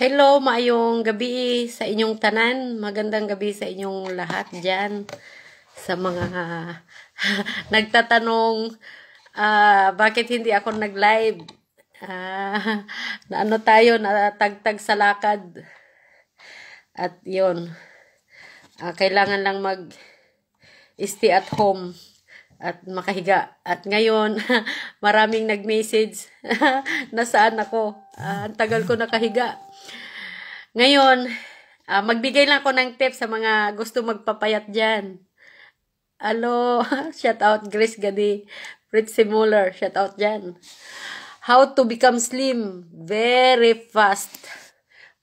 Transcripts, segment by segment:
Hello, maayong gabi sa inyong tanan. Magandang gabi sa inyong lahat dyan. Sa mga nagtatanong uh, bakit hindi ako nag-live. Uh, na ano tayo, natagtag sa lakad. At yon uh, ah, kailangan lang mag stay at home at makahiga. At ngayon, maraming nag-message na saan ako. Uh, ang tagal ko nakahiga. Ngayon, uh, magbigay lang ako ng tips sa mga gusto magpapayat dyan. Alo, shout out Grace Gadi, Fritzy Muller, shout out dyan. How to become slim very fast.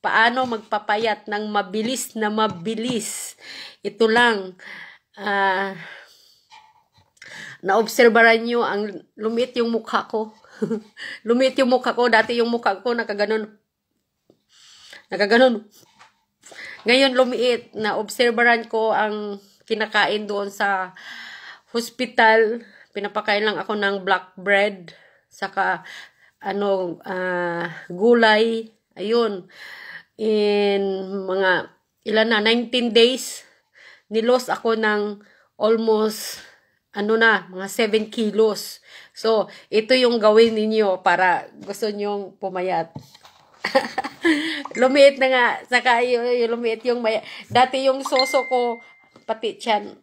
Paano magpapayat ng mabilis na mabilis. Ito lang. Uh, naobserbaran nyo ang lumit yung mukha ko. lumit yung mukha ko. Dati yung mukha ko nakaganon Nakaganon. Ngayon, lumiit na observeran ko ang kinakain doon sa hospital. Pinapakain lang ako ng black bread, saka ano, uh, gulay. Ayun. In mga, ilan na, 19 days, nilos ako ng almost ano na, mga 7 kilos. So, ito yung gawin ninyo para gusto niyo pumayat. lumiit na nga. Saka yung, yung lumiit yung maya. Dati yung soso ko, pati tiyan.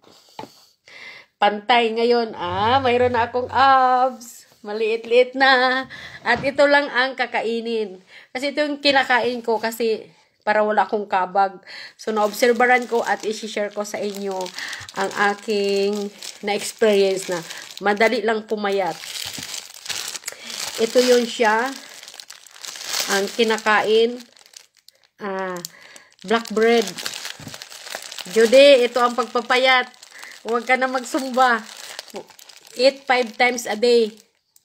Pantay ngayon. Ah, mayroon na akong abs. Maliit-liit na. At ito lang ang kakainin. Kasi ito yung kinakain ko kasi para wala akong kabag. So, naobserbaran ko at isi-share ko sa inyo ang aking na-experience na madali lang pumayat. Ito yon siya ang kinakain. Ah, black bread. Judy, ito ang pagpapayat. Huwag ka na magsumba. Eat 5 times a day.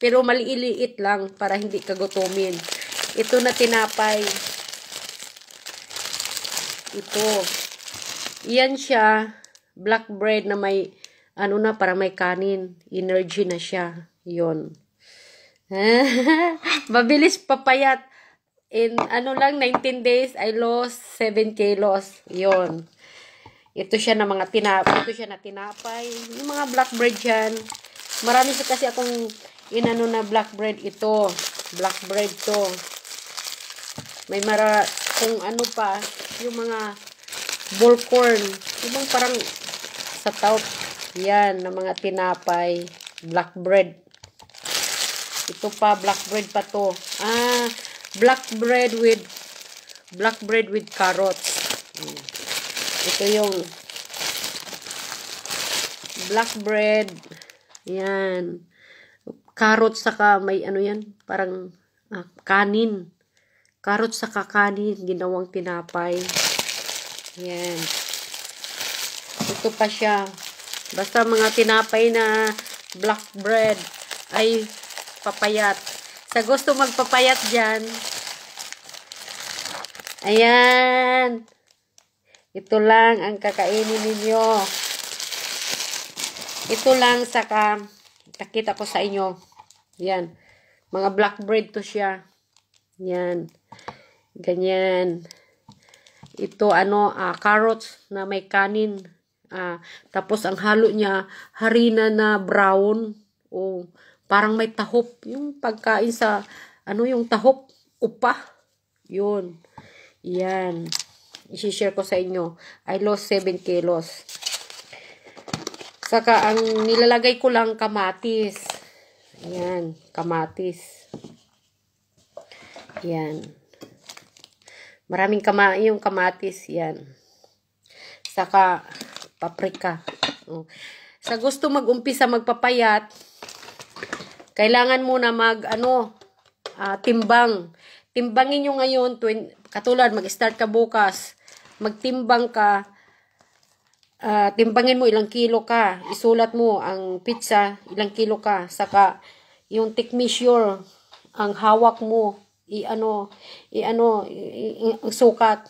Pero maliiliit lang para hindi ka gutumin. Ito na tinapay. Ito. yan siya. Black bread na may ano na, para may kanin. Energy na siya. yon Mabilis papayat in ano lang, 19 days, I lost 7 kilos. 'Yon. Ito siya na mga tinapay. Ito siya na tinapay. Yung mga black bread dyan. Marami siya kasi akong inano na black bread ito. Black bread to. May mara, kung ano pa, yung mga ball corn. Ibang parang sa taup. Yan, na mga tinapay. Black bread. Ito pa, black bread pa to. Ah, black bread with black bread with carrots. Ito yung black bread. Yan. carrot saka may ano yan, parang ah, kanin. carrot saka kanin, ginawang tinapay. Yan. Ito pa siya. Basta mga tinapay na black bread ay papayat. Sa gusto magpapayat dyan. Ayan. Ito lang ang kakainin ninyo. Ito lang saka ka, takita ko sa inyo. Yan. Mga black bread to siya. Yan. Ganyan. Ito ano, uh, carrots na may kanin. Uh, tapos ang halo niya, harina na brown o oh, Parang may tahop. Yung pagkain sa, ano yung tahop? Upa. Yun. Yan. I-share ko sa inyo. I lost 7 kilos. Saka, ang nilalagay ko lang kamatis. Ayan. Kamatis. Yan. Maraming kama yung kamatis. Yan. Saka, paprika. Oh. Sa gusto mag-umpisa magpapayat, kailangan mo na mag, ano, uh, timbang. Timbangin nyo ngayon, twin, katulad, mag-start ka bukas, magtimbang ka, uh, timbangin mo ilang kilo ka, isulat mo ang pizza, ilang kilo ka, saka yung take measure, ang hawak mo, i-ano, i-ano, i-, -ano, i, -ano, i, i, i sukat.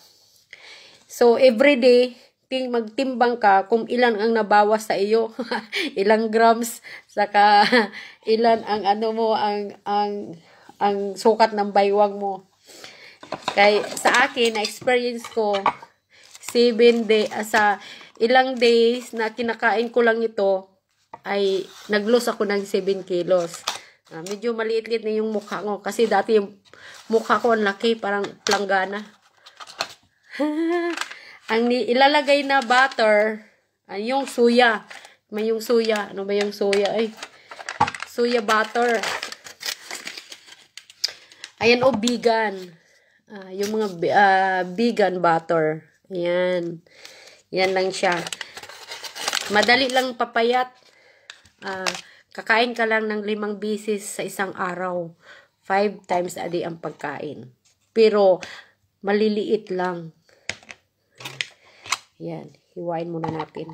So, every day, ting magtimbang ka kung ilan ang nabawas sa iyo, ilang grams, saka ilan ang ano mo, ang, ang, ang sukat ng baywang mo. Kay, sa akin, na-experience ko, 7 day, uh, sa ilang days na kinakain ko lang ito, ay nag-lose ako ng 7 kilos. Uh, medyo maliit-liit na yung mukha ko. Kasi dati yung mukha ko ang laki, parang planggana. ang ilalagay na butter, ay yung suya. May yung suya. Ano ba yung suya? Ay, suya butter. Ayan, o oh, vegan. Uh, yung mga uh, vegan butter. Ayan. Yan lang siya. Madali lang papayat. Uh, kakain ka lang ng limang bisis sa isang araw. Five times a day ang pagkain. Pero, maliliit lang. Yan, hiwain muna natin.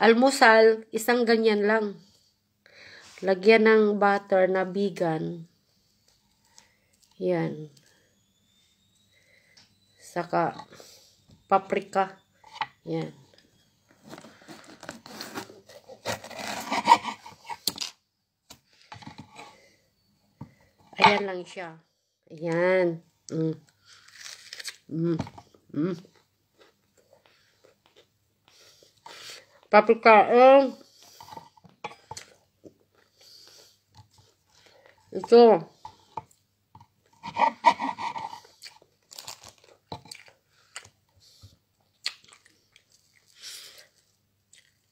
Almusal, isang ganyan lang. Lagyan ng butter na vegan. Yan. Saka, paprika. Yan. Ayan lang siya. Ayan. Mm. Mm. Mm. Papagkain. Ito.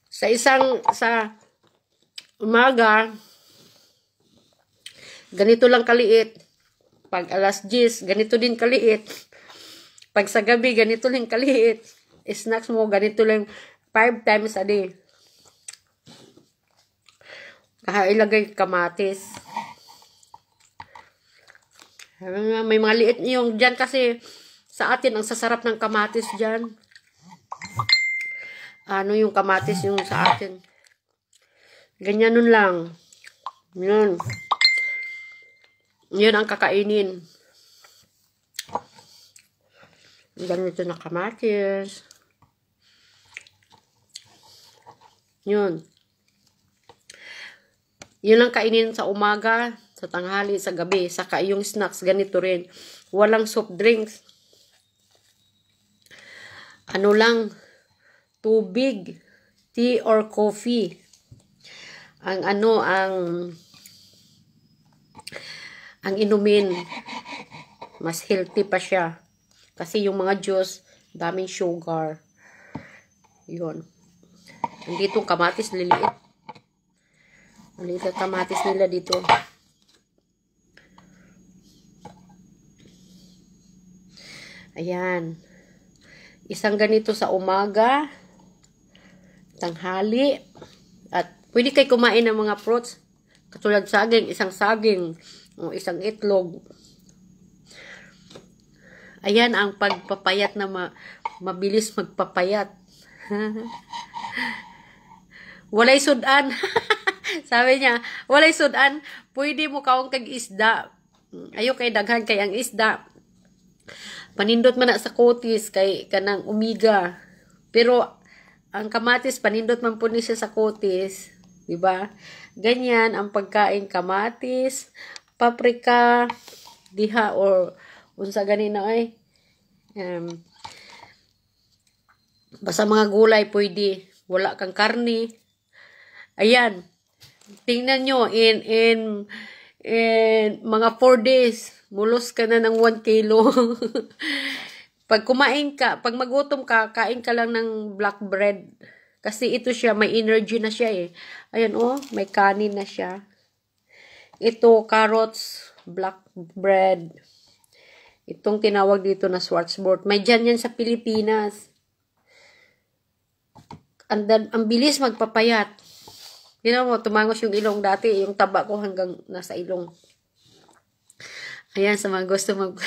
Sa isang, sa umaga, ganito lang kaliit. Pag alas 10, ganito din kaliit. Pag sa gabi, ganito lang kaliit. Snacks mo, ganito lang 5 times a day. Kaya ilagay kamatis. May mga liit yung dyan kasi sa atin, ang sasarap ng kamatis dyan. Ano yung kamatis yung sa atin. Ganyan nun lang. Yun. Yun ang kakainin. Ang dami ito na kamatis. Yun. Yun ang kainin sa umaga, sa tanghali, sa gabi, sa yung snacks, ganito rin. Walang soft drinks. Ano lang, tubig, tea or coffee. Ang ano, ang ang inumin. Mas healthy pa siya. Kasi yung mga juice, daming sugar. Yun. Nandito kamatis, liliit. Maliit na kamatis nila dito. Ayan. Isang ganito sa umaga, tanghali, at pwede kayo kumain ng mga fruits. Katulad saging, isang saging, o isang itlog, Ayan ang pagpapayat na ma mabilis magpapayat. walay sudan. Sabi niya, walay sudan. Pwede mo kaong kag isda. Ayaw kay daghan kay ang isda. Panindot man sa kotis kay kanang umiga. Pero ang kamatis panindot man po ni sa kotis, 'di ba? Ganyan ang pagkain kamatis, paprika, diha or unsa gani na ay um, basta mga gulay pwede wala kang karni ayan tingnan nyo in in in mga 4 days mulos ka na ng 1 kilo pag kumain ka pag magutom ka kain ka lang ng black bread kasi ito siya, may energy na siya eh. Ayan oh, may kanin na siya. Ito, carrots, black bread, Itong tinawag dito na Schwarzbord. May dyan yan sa Pilipinas. And then, ang bilis magpapayat. You mo, tumangos yung ilong dati. Yung taba ko hanggang nasa ilong. Ayan, sa mga gusto mag...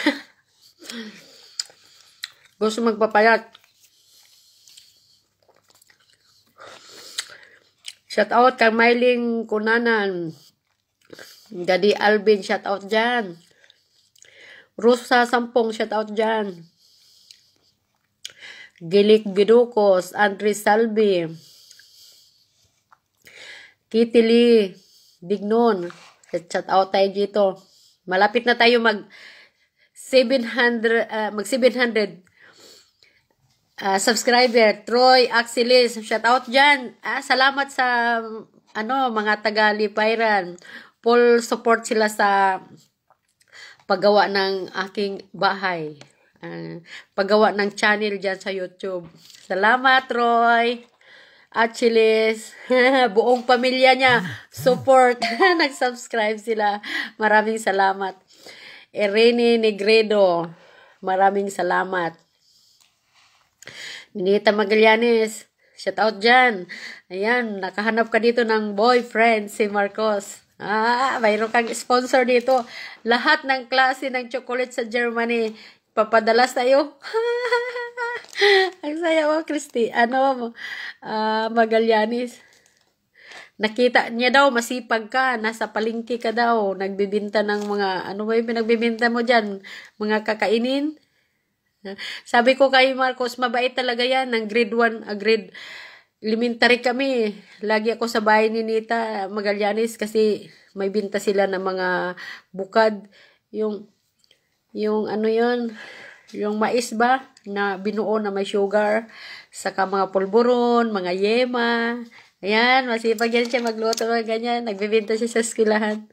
gusto magpapayat. Shout out kang Mailing Kunanan. Gadi Alvin, shout out dyan. Rose sa sampong, shout out dyan. Gilik Biducos, Andre Salvi, Kitty Lee, Dignon, shout out tayo dito. Malapit na tayo mag 700, uh, ah, mag 700 uh, ah, subscriber. Troy Axilis, shout out dyan. Ah, salamat sa ano mga taga Liparan. Full support sila sa paggawa ng aking bahay. Uh, paggawa ng channel dyan sa YouTube. Salamat, Roy! At Chilis, buong pamilya niya, support, nag-subscribe sila. Maraming salamat. Irene Negredo, maraming salamat. Ninita Magallanes, shout out dyan. Ayan, nakahanap ka dito ng boyfriend si Marcos. Ah, mayroon kang sponsor dito. Lahat ng klase ng chocolate sa Germany, papadala sa'yo. Ang saya mo, Christy. Ano mo? Uh, Magallanes. Nakita niya daw, masipag ka, nasa palingki ka daw, nagbibinta ng mga, ano ba yung pinagbibinta mo dyan? Mga kakainin? Sabi ko kay Marcos, mabait talaga yan, ng grade 1, uh, ah, grade elementary kami. Lagi ako sa bahay ni Nita Magallanes kasi may binta sila ng mga bukad. Yung, yung ano yun, yung mais ba na binuo na may sugar, saka mga pulburon, mga yema. Ayan, masipag yan siya magluto ng ganyan. Nagbibinta siya sa skilahan.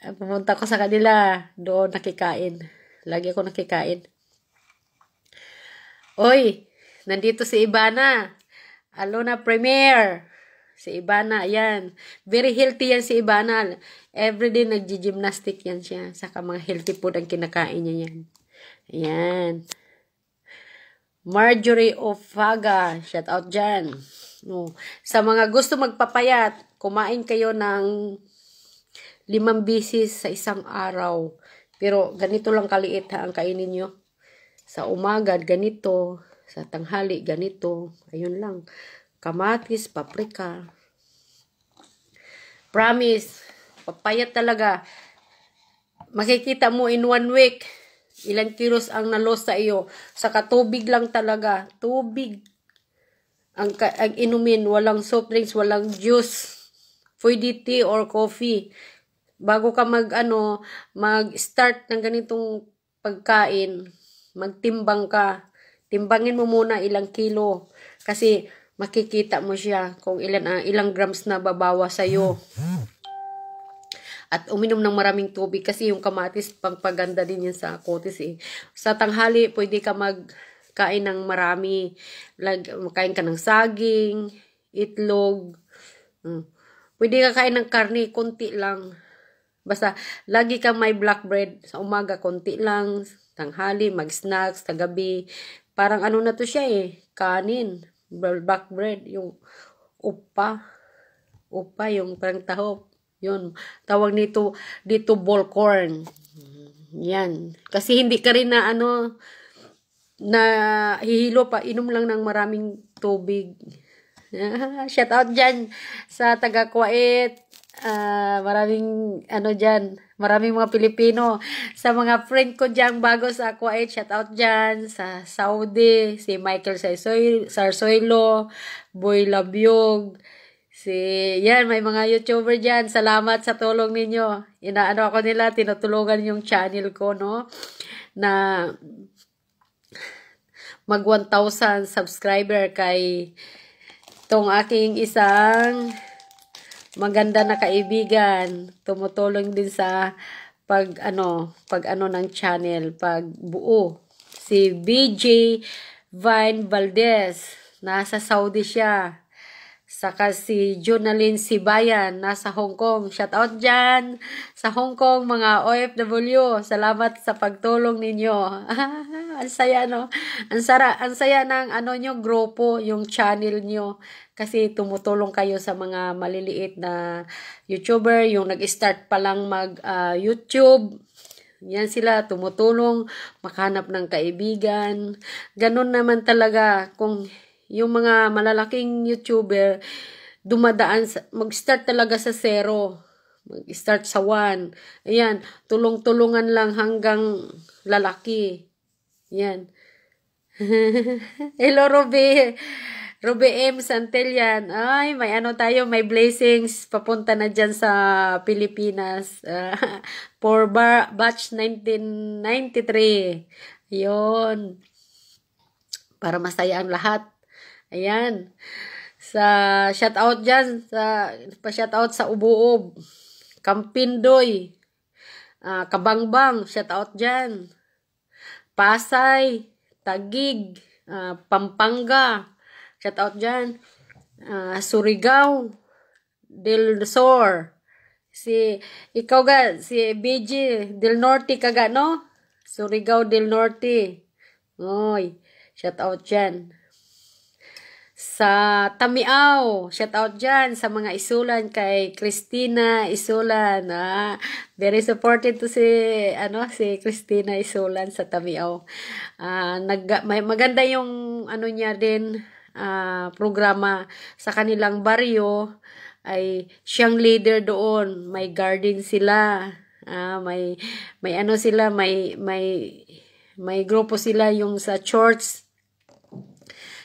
Ah, pumunta ko sa kanila, doon nakikain. Lagi ako nakikain. Oy, nandito si Ibana. Alona Premier. Si Ibana, yan. Very healthy yan si Ibana. Everyday nagji-gymnastic yan siya. Saka mga healthy food ang kinakain niya yan. Ayan. Marjorie Ofaga. Shout out dyan. No. Sa mga gusto magpapayat, kumain kayo ng limang bisis sa isang araw. Pero ganito lang kaliit ha ang kainin nyo. Sa umaga, ganito. Sa tanghali, ganito. Ayun lang. Kamatis, paprika. Promise, papaya talaga. Makikita mo in one week, ilang kilos ang nalos sa iyo. sa katubig lang talaga. Tubig. Ang, ang inumin, walang soft drinks, walang juice. Pwede tea or coffee. Bago ka mag, ano, mag-start ng ganitong pagkain, magtimbang ka Timbangin mo muna ilang kilo. Kasi makikita mo siya kung ilan uh, ilang grams na babawa sa iyo. At uminom ng maraming tubig kasi yung kamatis pangpaganda din yan sa kotis eh. Sa tanghali, pwede ka magkain ng marami. Like, ka ng saging, itlog. Hmm. Pwede ka kain ng karne, konti lang. Basta, lagi kang may black bread. Sa umaga, konti lang. Tanghali, mag-snacks, kagabi, Parang ano na to siya eh, kanin, back bread, yung upa, upa, yung parang tahop. Yun, tawag nito, dito ball corn. Yan. Kasi hindi ka rin na ano, na hihilo pa, inom lang ng maraming tubig. Ah, shout out dyan sa taga Kuwait. Uh, maraming ano dyan, Maraming mga Pilipino. Sa mga friend ko dyan bago sa Aqua 8, shout out dyan. Sa Saudi, si Michael Sarsoy, Sarsoylo, Boy Labyog, si, yan, may mga YouTuber dyan. Salamat sa tulong ninyo. Inaano ako nila, tinutulungan yung channel ko, no? Na mag 1,000 subscriber kay tong aking isang maganda na kaibigan, tumutulong din sa pag ano, pag ano ng channel, pag buo. Si BJ Vine Valdez, nasa Saudi siya. Saka si Journaline Sibayan, nasa Hong Kong. Shout out dyan sa Hong Kong, mga OFW. Salamat sa pagtulong ninyo. ang saya, no? Ang, sara, ang saya ng ano nyo, grupo, yung channel nyo. Kasi tumutulong kayo sa mga maliliit na YouTuber, yung nag-start pa lang mag-YouTube. Ah, uh, yan sila, tumutulong, makahanap ng kaibigan. Ganun naman talaga kung yung mga malalaking YouTuber, dumadaan, mag-start talaga sa zero. Mag-start sa one. Ayan, tulong-tulungan lang hanggang lalaki. Ayan. Hello, Robe. Robe M. Santelian. Ay, may ano tayo, may blessings. Papunta na dyan sa Pilipinas. Uh, for bar, batch 1993. Yun. Para masaya ang lahat. Ayan. Sa shout out diyan sa pa shout out sa Ubuob, Kampindoy, uh, Kabangbang, shout out diyan. Pasay, Tagig, uh, Pampanga, shout out diyan. Uh, ah, Surigao, Del Sur. Si ikaw ga si BG Del Norte kaga no? Surigao Del Norte. Oy, shout out diyan sa Tamiaw. Shout out dyan sa mga isulan kay Christina Isulan. Ah, very supported to si ano si Christina Isulan sa Tamiaw. Ah, nag may maganda yung ano niya din ah, programa sa kanilang baryo ay siyang leader doon. May garden sila. Ah, may may ano sila, may may may grupo sila yung sa church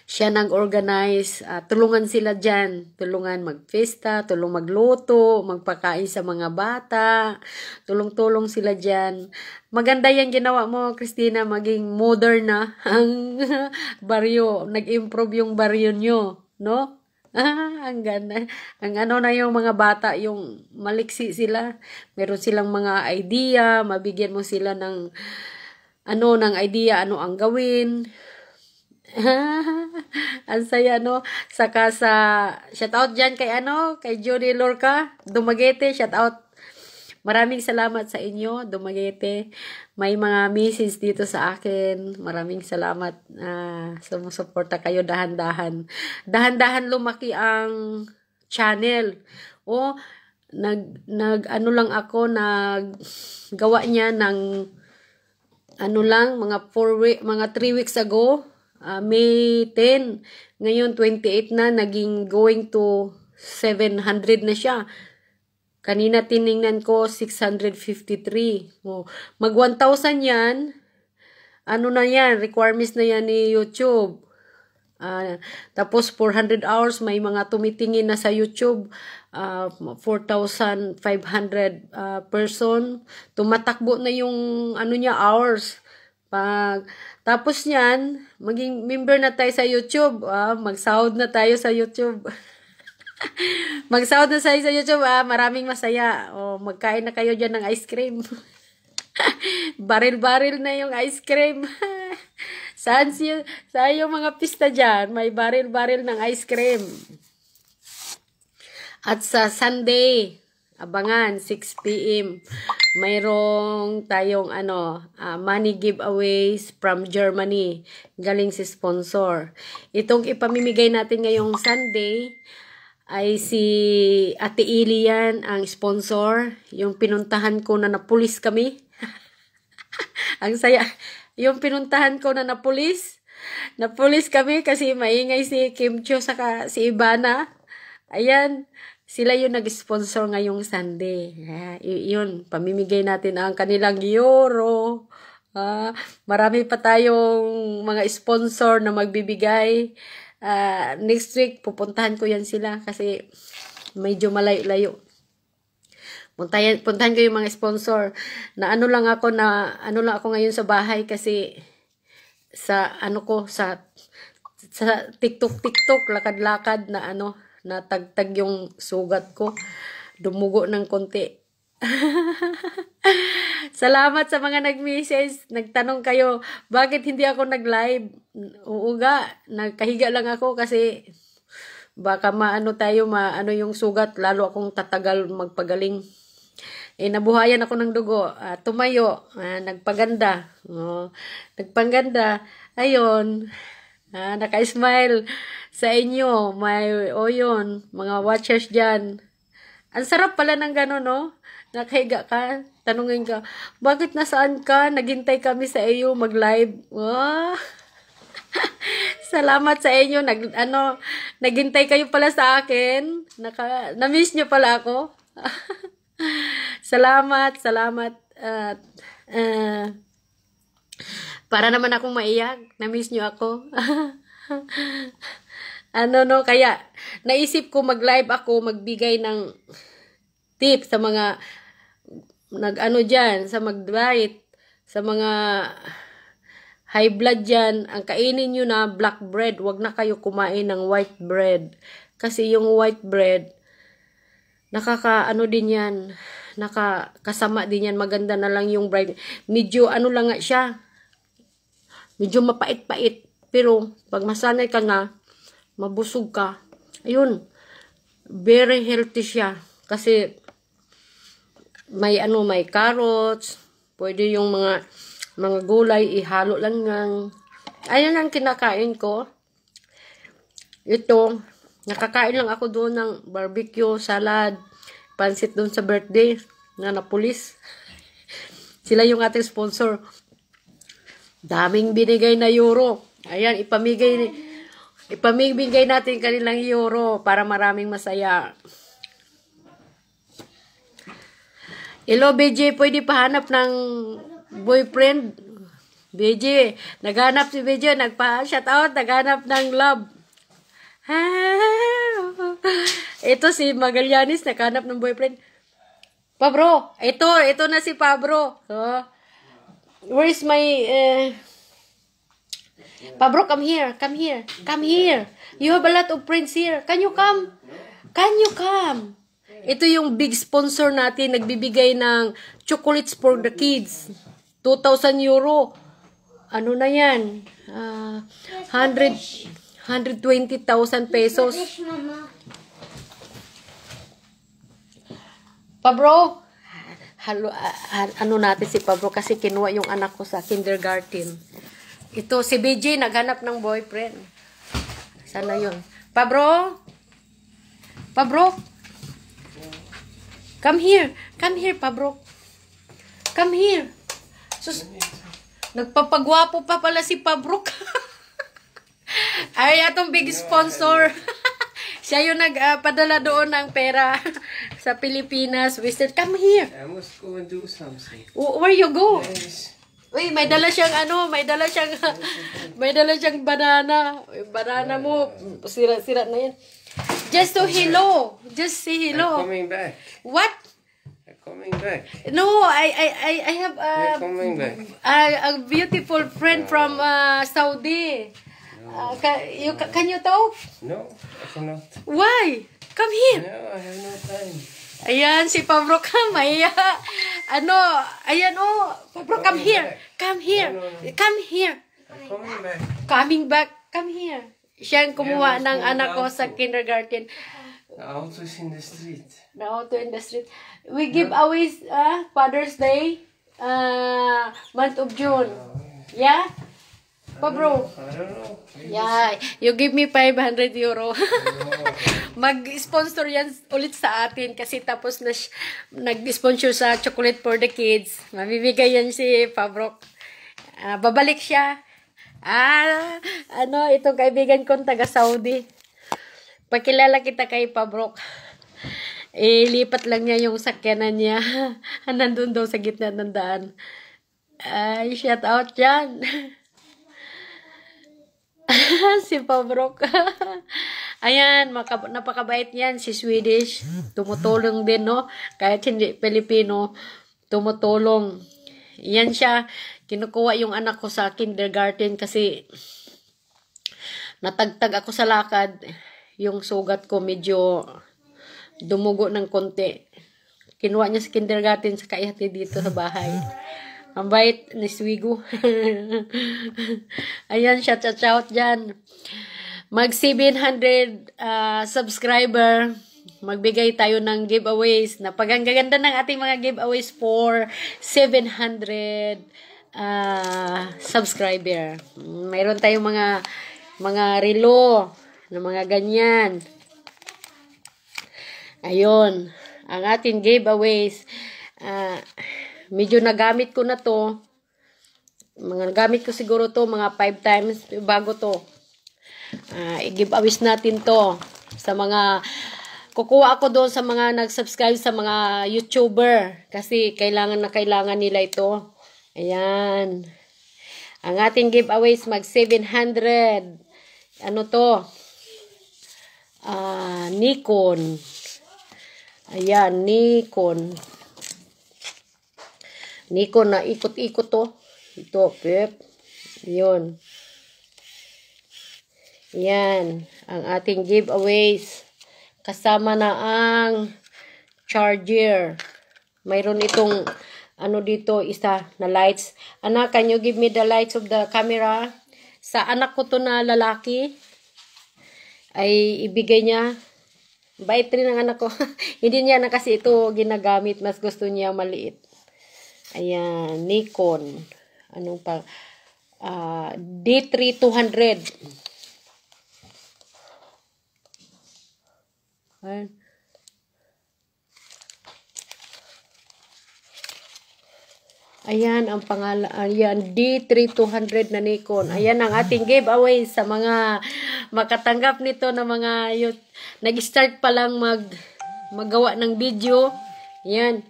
siya nag-organize, uh, tulungan sila dyan, tulungan magpista, tulong magluto, magpakain sa mga bata, tulong-tulong sila dyan. Maganda yung ginawa mo, Christina, maging modern na ang baryo, nag-improve yung baryo nyo, no? Ah, ang ganda. Ang ano na yung mga bata, yung maliksi sila. Meron silang mga idea, mabigyan mo sila ng ano ng idea, ano ang gawin. Ang saya, no? Saka sa, shout out diyan kay ano, kay Judy Lorca, Dumagete, shout out. Maraming salamat sa inyo, Dumagete. May mga misis dito sa akin. Maraming salamat na uh, sumusuporta kayo dahan-dahan. Dahan-dahan lumaki ang channel. O, nag, nag, ano lang ako, nag, gawa niya ng, ano lang, mga 4 week, mga 3 weeks ago, uh, May 10. Ngayon, 28 na, naging going to 700 na siya. Kanina tiningnan ko, 653. Oh, mag 1,000 yan. Ano na yan? Requirements na yan ni YouTube. Uh, tapos 400 hours, may mga tumitingin na sa YouTube. Uh, 4,500 uh, person. Tumatakbo na yung ano niya, hours. Pag tapos niyan, maging member na tayo sa YouTube. Ah, mag-sound na tayo sa YouTube. mag-sound na tayo sa YouTube. Ah, maraming masaya. Oh, magkain na kayo diyan ng ice cream. Baril-baril na yung ice cream. saan, siya, saan yung mga pista diyan? May baril-baril ng ice cream. At sa Sunday, Abangan, 6pm. Mayroong tayong ano, uh, money giveaways from Germany. Galing si sponsor. Itong ipamimigay natin ngayong Sunday ay si Ate Ilian ang sponsor. Yung pinuntahan ko na napulis kami. ang saya. Yung pinuntahan ko na napulis. Napulis kami kasi maingay si Kim Cho saka si Ivana Ayan. Sila yung nag-sponsor ngayong Sunday. Yeah, yun, pamimigay natin ang kanilang euro. Uh, marami pa tayong mga sponsor na magbibigay. Uh, next week, pupuntahan ko yan sila kasi medyo malayo-layo. Puntahan, puntahan ko yung mga sponsor na ano lang ako na ano lang ako ngayon sa bahay kasi sa ano ko sa sa TikTok TikTok lakad-lakad na ano natagtag yung sugat ko. Dumugo ng konti. Salamat sa mga nag-message. Nagtanong kayo, bakit hindi ako nag-live? Oo nga, nagkahiga lang ako kasi baka maano tayo, maano yung sugat, lalo akong tatagal magpagaling. Eh, nabuhayan ako ng dugo. Uh, tumayo, uh, nagpaganda. Uh, nagpaganda. Ayun, uh, naka-smile sa inyo, may, o yun, mga watchers dyan. Ang sarap pala ng gano'n, no? Nakahiga ka, tanungin ka, bakit nasaan ka? Naghintay kami sa iyo mag-live. Wow. Ah. Salamat sa inyo. Nag, ano, naghintay kayo pala sa akin. Naka, na-miss nyo pala ako. salamat, salamat. At, uh, para naman akong maiyak. Na-miss nyo ako. ano no, kaya naisip ko mag-live ako, magbigay ng tip sa mga nag-ano diyan sa mag-diet, sa mga high blood diyan, ang kainin niyo na black bread, wag na kayo kumain ng white bread. Kasi yung white bread nakaka ano din 'yan, nakakasama din 'yan. Maganda na lang yung bread. Medyo ano lang nga siya. Medyo mapait-pait, pero pag masanay ka na, mabusog ka. Ayun, very healthy siya. Kasi, may ano, may carrots, pwede yung mga, mga gulay, ihalo lang ng, ayun ang kinakain ko. Ito, nakakain lang ako doon ng barbecue, salad, pansit doon sa birthday, na napulis. Sila yung ating sponsor. Daming binigay na euro. Ayan, ipamigay ni Ipamibigay natin kanilang euro para maraming masaya. Hello, BJ. Pwede pahanap ng boyfriend. BJ. Naghanap si BJ. nagpa shoutout Naghanap ng love. ito si Magallanes. Naghanap ng boyfriend. Pabro. Ito. Ito na si Pabro. So, where's my... Uh, Pabro, come here. Come here. Come here. You have a lot of friends here. Can you come? Can you come? Ito yung big sponsor natin. Nagbibigay ng chocolates for the kids. 2,000 euro. Ano na yan? Uh, 100, 120,000 pesos. Pabro, halo, uh, ano natin si Pabro kasi kinuha yung anak ko sa kindergarten. Ito, si BJ naghanap ng boyfriend. Sana yun. Pabro? Pabro? Come here. Come here, Pabro. Come here. Sus Nagpapagwapo pa pala si Pabro. Ay, atong big sponsor. Siya yung nagpadala uh, doon ng pera sa Pilipinas. Wasted. Come here. I must go and do something. Where you go? Yes. Uy, may dala siyang ano, may dala siyang may dala siyang banana. Yung banana mo sira-sira na 'yan. Just to hello. Just say hello. I'm coming back. What? I'm coming back. No, I I I I have a You're coming back. A, a beautiful friend from uh, Saudi. Uh, can, you can you talk? No, I cannot. Why? Come here. No, I have no time. Ayan, si Pablo Cam, maya. Ano, ayan oh, Pablo, come here. Come here. Come here. Coming back. Come here. Siya ang kumuha ng anak ko sa kindergarten. Auto is in the street. The auto in the street. We give away uh, Father's Day, uh, month of June. Yeah? Pa bro. Yeah, you give me 500 euro. Mag-sponsor yan ulit sa atin kasi tapos na nag-sponsor sa Chocolate for the Kids. Mabibigay yan si Pabrok. Uh, babalik siya. Ah, ano, itong kaibigan kong taga Saudi. Pakilala kita kay Pabrok. Ilipat eh, lang niya yung sakyanan niya. Nandun daw sa gitna ng daan. Ay, shout out yan. si Pabrok. Ayan, maka, napakabait niyan si Swedish. Tumutulong din, no? Kahit hindi Pilipino, tumutulong. Yan siya. Kinukuha yung anak ko sa kindergarten kasi natagtag ako sa lakad. Yung sugat ko medyo dumugo ng konti. Kinuha niya sa kindergarten sa kaihati dito sa bahay. Ang bait ni Swigo. Ayan, shout out, shout dyan. Mag 700 uh, subscriber, magbigay tayo ng giveaways. Napaganggaganda ng ating mga giveaways for 700 uh, ah, subscriber. Mayroon tayong mga mga relo na mga ganyan. Ayun, ang ating giveaways. Uh, Medyo nagamit ko na to. Mga nagamit ko siguro to mga 5 times bago to. Uh, ah, i-give awis natin to sa mga kukuha ako doon sa mga nag-subscribe sa mga YouTuber kasi kailangan na kailangan nila ito. Ayan. Ang ating giveaways mag 700. Ano to? Uh, Nikon. Ayan, Nikon. Niko na ikot-ikot to. Ito, pep. Yun. Yan. Ang ating giveaways. Kasama na ang charger. Mayroon itong ano dito, isa na lights. Anak, can you give me the lights of the camera? Sa anak ko to na lalaki, ay ibigay niya. Bait rin ang anak ko. Hindi niya na kasi ito ginagamit. Mas gusto niya maliit. Ayan, Nikon. Anong pa? Uh, ah, D3200. Ayan. Ayan ang pangalan. Ayan, D3200 na Nikon. Ayan ang ating giveaway sa mga makatanggap nito na mga nag-start pa lang mag magawa ng video. Ayan,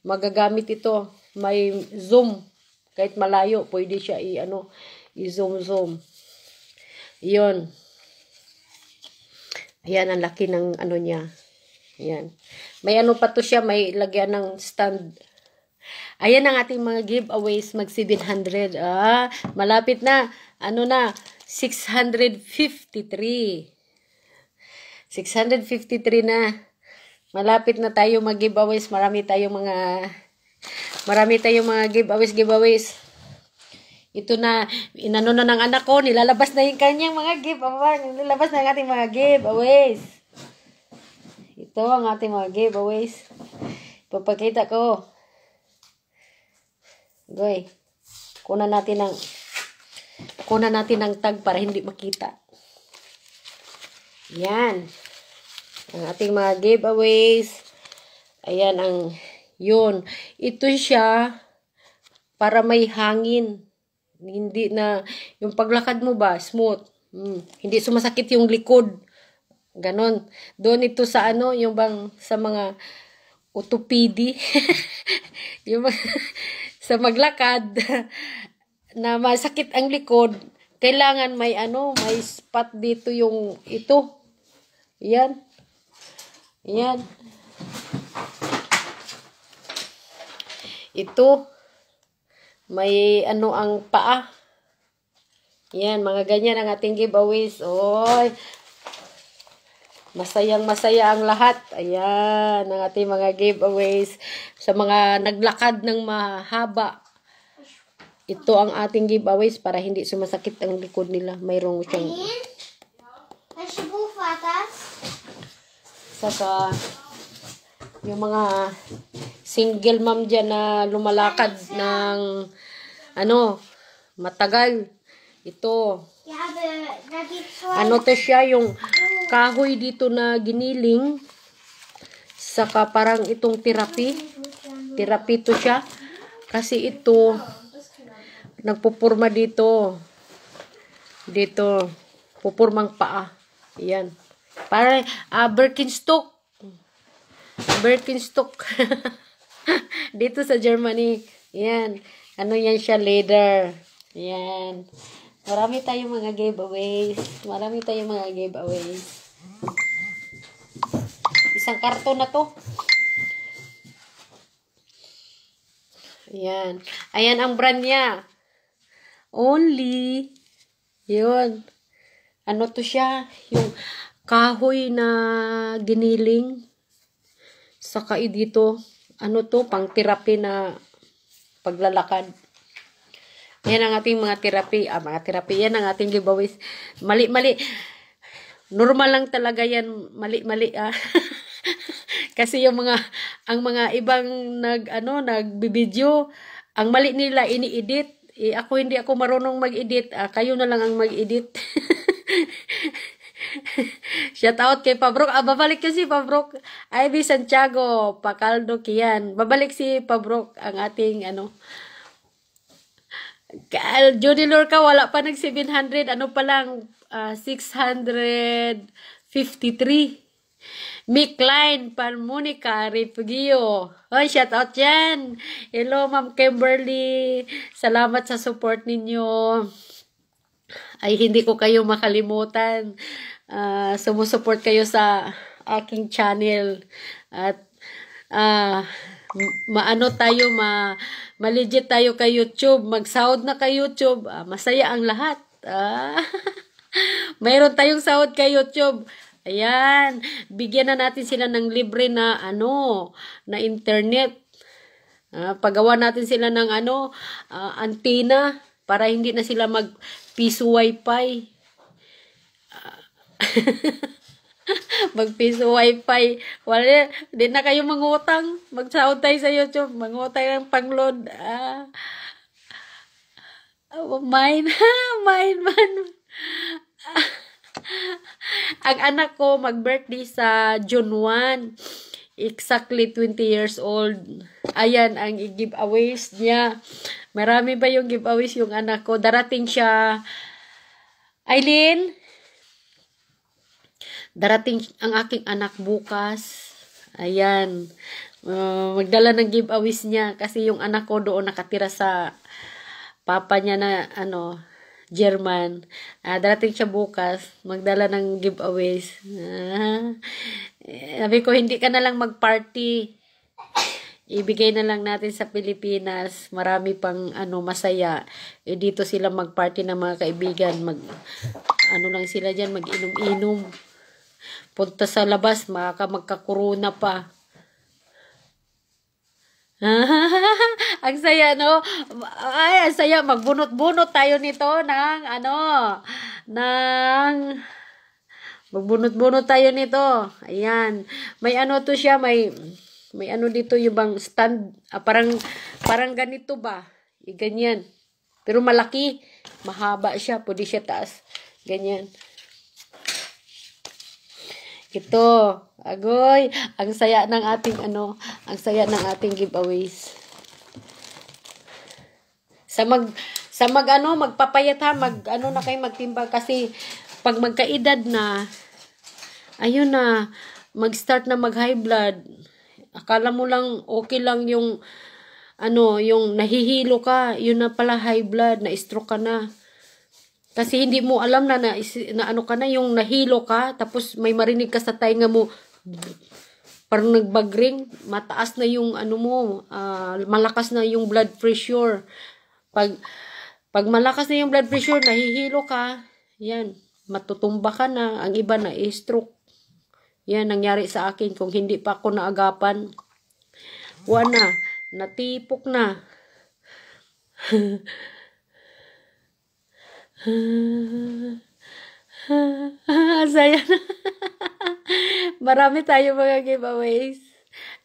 magagamit ito may zoom. Kahit malayo, pwede siya i-ano, i-zoom-zoom. Yun. Ayan, ang laki ng ano niya. Ayan. May ano pa to siya, may lagyan ng stand. Ayan ang ating mga giveaways, mag 700. Ah, malapit na. Ano na, 653. 653 na. Malapit na tayo mag-giveaways. Marami tayong mga Marami tayong mga giveaways, giveaways. Ito na, inano na ng anak ko, nilalabas na yung kanyang mga giveaways. Nilalabas na ang ating mga giveaways. Ito ang ating mga giveaways. Papakita ko. Goy. Kunan natin ang kunan natin ang tag para hindi makita. Yan. Ang ating mga giveaways. Ayan ang yun. Ito siya para may hangin. Hindi na, yung paglakad mo ba, smooth. Hmm. Hindi sumasakit yung likod. Ganon. Doon ito sa ano, yung bang, sa mga utopidi. yung sa maglakad na masakit ang likod, kailangan may ano, may spot dito yung ito. Yan. Yan. Ito, may ano ang paa. Yan, mga ganyan ang ating giveaways. Oy, masayang masaya ang lahat. Ayan, ang ating mga giveaways. Sa mga naglakad ng mahaba, ito ang ating giveaways para hindi sumasakit ang likod nila. Mayroong siyang... Sa Saka, yung mga single mom dyan na lumalakad ng ano, matagal. Ito. Ano to siya, yung kahoy dito na giniling. Saka parang itong therapy. Therapy to siya. Kasi ito, nagpupurma dito. Dito. Pupurmang paa. Yan. Para, uh, Birkenstock. Birkenstock. Dito sa Germany. Yan. Ano yan siya? Leader. Yan. Marami tayong mga giveaways. Marami tayong mga giveaways. Isang karton na to. Yan. Ayan ang brand niya. Only. Yun. Ano to siya? Yung kahoy na giniling. Saka dito ano to, pang therapy na paglalakad. Yan ang ating mga therapy. Ah, mga therapy. Yan ang ating giveaways. Mali, mali. Normal lang talaga yan. Mali, mali. Ah. Kasi yung mga, ang mga ibang nag, ano, nagbibideo, ang mali nila ini-edit. Eh, ako hindi ako marunong mag-edit. Ah, kayo na lang ang mag-edit. Shout out kay Pabrok. Ah, babalik kasi Pabrok. Ivy Santiago, Pakaldo Kian. Babalik si Pabrok ang ating ano. Judy Lorca, wala pa nag 700. Ano pa lang, uh, ah, 653. Mick Klein, Palmonica, Refugio. Oh, shout out yan. Hello, Ma'am Kimberly. Salamat sa support ninyo. Ay, hindi ko kayo makalimutan uh, ah, sumusuport kayo sa aking channel at uh, maano tayo ma malegit tayo kay YouTube, magsahod na kay YouTube, uh, masaya ang lahat. Uh, mayroon tayong sahod kay YouTube. Ayan, bigyan na natin sila ng libre na ano, na internet. Uh, pagawa natin sila ng ano, uh, antenna para hindi na sila mag piso wifi mag Magpiso wifi. Wala, di na kayo mangutang. mag Magsahod tayo sa YouTube. Mangutang ng pangload. Ah. Oh, mine. mine man. Ang anak ko mag-birthday sa June 1. Exactly 20 years old. Ayan ang i-giveaways niya. Marami ba yung giveaways yung anak ko. Darating siya. Eileen, Darating ang aking anak bukas. Ayan. Uh, magdala ng giveaways niya kasi yung anak ko doon nakatira sa papa niya na ano, German. Uh, darating siya bukas, magdala ng giveaways. Uh, sabi ko, hindi ka na lang mag-party. Ibigay na lang natin sa Pilipinas. Marami pang ano, masaya. E dito sila mag-party ng mga kaibigan. Mag, ano lang sila diyan mag-inom-inom. Punta sa labas, maka magkakuruna pa. ang saya, no? Ay, ang saya. Magbunot-bunot tayo nito ng, ano, ng... Magbunot-bunot tayo nito. Ayan. May ano to siya, may... May ano dito yung bang stand, ah, parang, parang ganito ba? E, ganyan. Pero malaki. Mahaba siya. Pwede siya taas. Ganyan. Ito, agoy, ang saya ng ating ano, ang saya ng ating giveaways. Sa mag sa mag ano, magpapayat ha, mag ano na kay magtimbang kasi pag magkaedad na ayun na mag-start na mag high blood. Akala mo lang okay lang yung ano, yung nahihilo ka, yun na pala high blood, na-stroke ka na. Kasi hindi mo alam na, na, na ano ka na, yung nahilo ka, tapos may marinig ka sa tainga mo, parang nagbagring, mataas na yung ano mo, uh, malakas na yung blood pressure. Pag, pag malakas na yung blood pressure, nahihilo ka, yan, matutumba ka na, ang iba na stroke. Yan, nangyari sa akin kung hindi pa ako naagapan. Wala na, natipok na. Saya na. Marami tayo mga giveaways.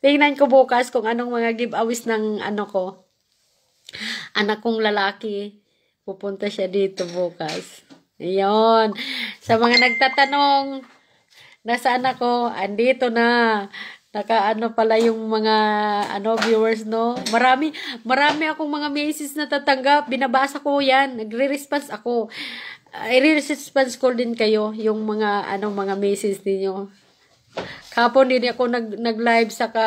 Tingnan ko bukas kung anong mga giveaways ng ano ko. Anak kong lalaki. Pupunta siya dito bukas. Ayun. Sa mga nagtatanong, nasaan ako? Andito na nakaano pala yung mga ano viewers no. Marami marami akong mga messages na tatanggap. Binabasa ko 'yan. Nagre-response ako. Ah, i re response ko din kayo yung mga ano mga messages niyo. Kapon din ako nag nag-live saka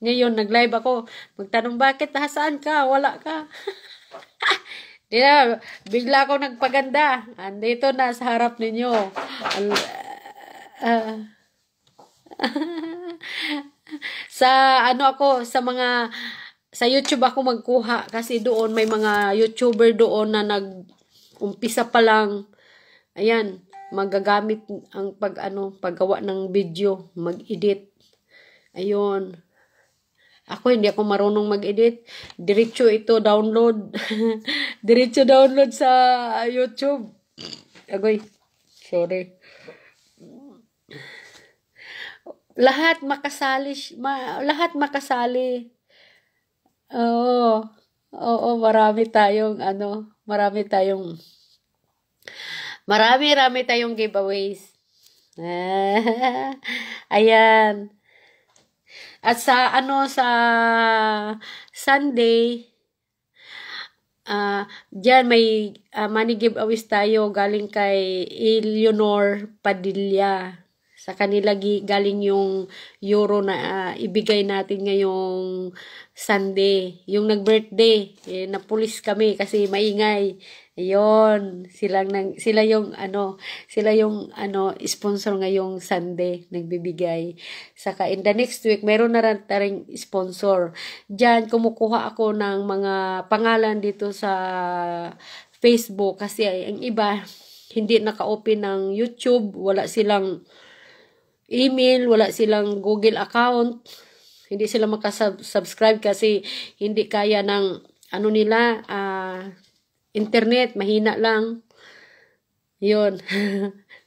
ngayon nag-live ako. Magtanong bakit nasaan ah, ka? Wala ka. Di na, bigla ako nagpaganda. Andito na sa harap ninyo. uh, uh, sa ano ako, sa mga sa YouTube ako magkuha kasi doon may mga YouTuber doon na nag umpisa pa lang ayan, magagamit ang pag ano, paggawa ng video, mag-edit. Ayun. Ako hindi ako marunong mag-edit. Diretso ito download. Diretso download sa YouTube. Agoy. Sorry. Lahat makasali, ma, lahat makasali. Oo. Oo, marami tayong ano, marami tayong marami-rami tayong giveaways. Ayan. At sa ano sa Sunday uh, ah, diyan may uh, money giveaways tayo galing kay Eleanor Padilla. Sa kanila galing yung euro na uh, ibigay natin ngayong Sunday. Yung nag-birthday, eh, napulis kami kasi maingay. Ayun, silang nang, sila yung ano, sila yung ano sponsor ngayong Sunday nagbibigay. Saka in the next week meron na rin taring sponsor. Diyan kumukuha ako ng mga pangalan dito sa Facebook kasi ay, ang iba hindi naka-open ng YouTube, wala silang email, wala silang Google account, hindi sila makasubscribe kasi hindi kaya ng ano nila, uh, internet, mahina lang. Yun.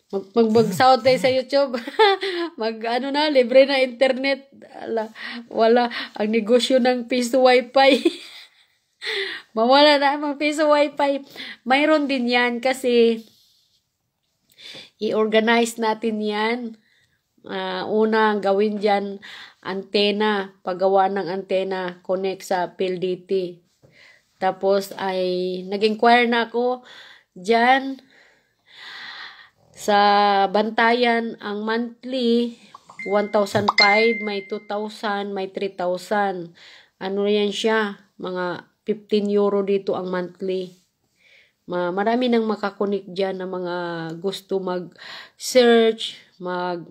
Mag magbagsaot tayo sa YouTube. Mag ano na, libre na internet. Ala, wala. Ang negosyo ng piso wifi. Mawala na ang piso wifi. Mayroon din yan kasi i-organize natin yan uh, una gawin dyan antena, paggawa ng antena, connect sa PLDT. Tapos ay nag-inquire na ako dyan sa bantayan ang monthly 1,005, may 2,000, may 3,000. Ano yan siya? Mga 15 euro dito ang monthly. marami nang makakonik dyan na mga gusto mag-search, mag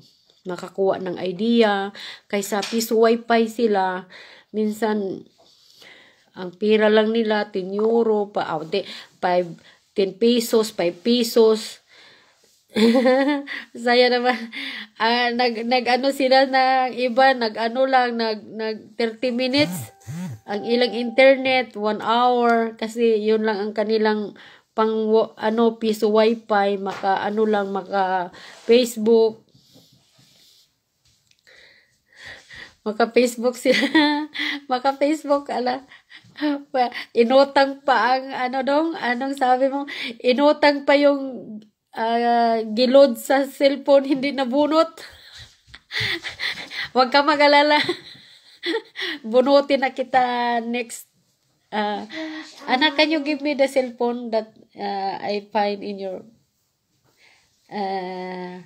nakakuha ng idea. Kaysa piso wifi sila, minsan, ang pira lang nila, 10 euro, pa, oh, de, 5, 10 pesos, 5 pesos. Saya naman. Ah, nag, nagano sila ng iba, nagano lang, nag, nag 30 minutes. Ang ilang internet, 1 hour. Kasi yun lang ang kanilang pang ano piso wifi maka ano lang maka Facebook Maka-Facebook sila. Maka-Facebook, ala. Inutang pa ang, ano dong, anong sabi mo? Inutang pa yung uh, gilod sa cellphone, hindi nabunot. Huwag ka magalala. Bunutin na kita next. Uh, anak, can you give me the cellphone that uh, I find in your uh,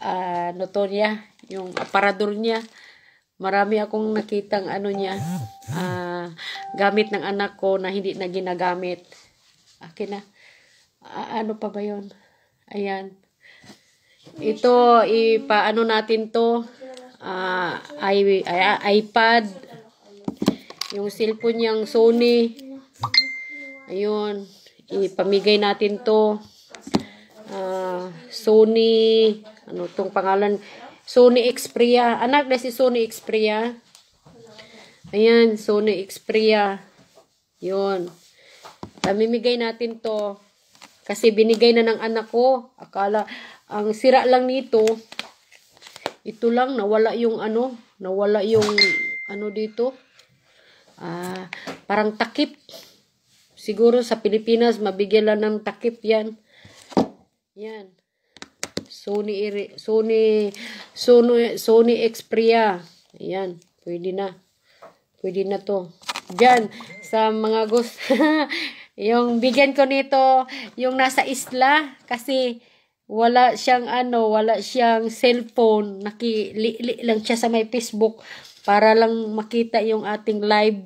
uh, notorya, yung aparador niya. Marami akong nakitang ano niya, uh, gamit ng anak ko na hindi na ginagamit. Akin na. Uh, ano pa ba yon Ayan. Ito, ipaano natin to? Uh, I, I, iPad. Yung cellphone niyang Sony. Ayun. Ipamigay natin to. Uh, Sony. Ano tong pangalan? Sony Xperia. Anak, na si Sony Xperia. Ayan, Sony Xperia. Yun. Tamimigay natin to. Kasi binigay na ng anak ko. Akala, ang sira lang nito, ito lang, nawala yung ano, nawala yung ano dito. Ah, parang takip. Siguro sa Pilipinas, mabigyan lang ng takip yan. Yan. Sony, Sony, Sony, Sony Xperia. Ayun, pwede na. Pwede na to. Diyan, sa mga gusto. yung bigyan ko nito, yung nasa isla, kasi wala siyang ano, wala siyang cellphone, nakili lang siya sa may Facebook para lang makita yung ating live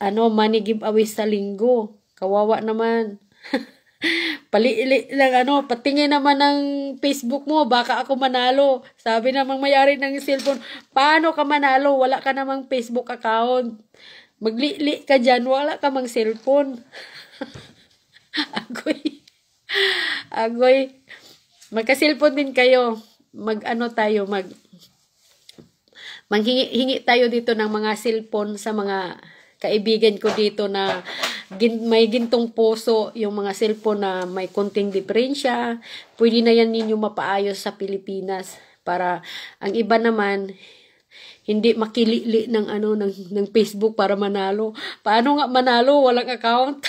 ano, money giveaway sa linggo. Kawawa naman. Paliili lang ano, patingin naman ng Facebook mo, baka ako manalo. Sabi namang mayari ng cellphone, paano ka manalo? Wala ka namang Facebook account. Magliili ka dyan, wala ka mang cellphone. agoy. Agoy. Magka-cellphone din kayo. Mag-ano tayo, mag... Manghingi hingi tayo dito ng mga cellphone sa mga kaibigan ko dito na gin, may gintong puso yung mga cellphone na may konting diferensya. Pwede na yan ninyo mapaayos sa Pilipinas para ang iba naman hindi makilili ng ano ng, ng Facebook para manalo. Paano nga manalo? Walang account.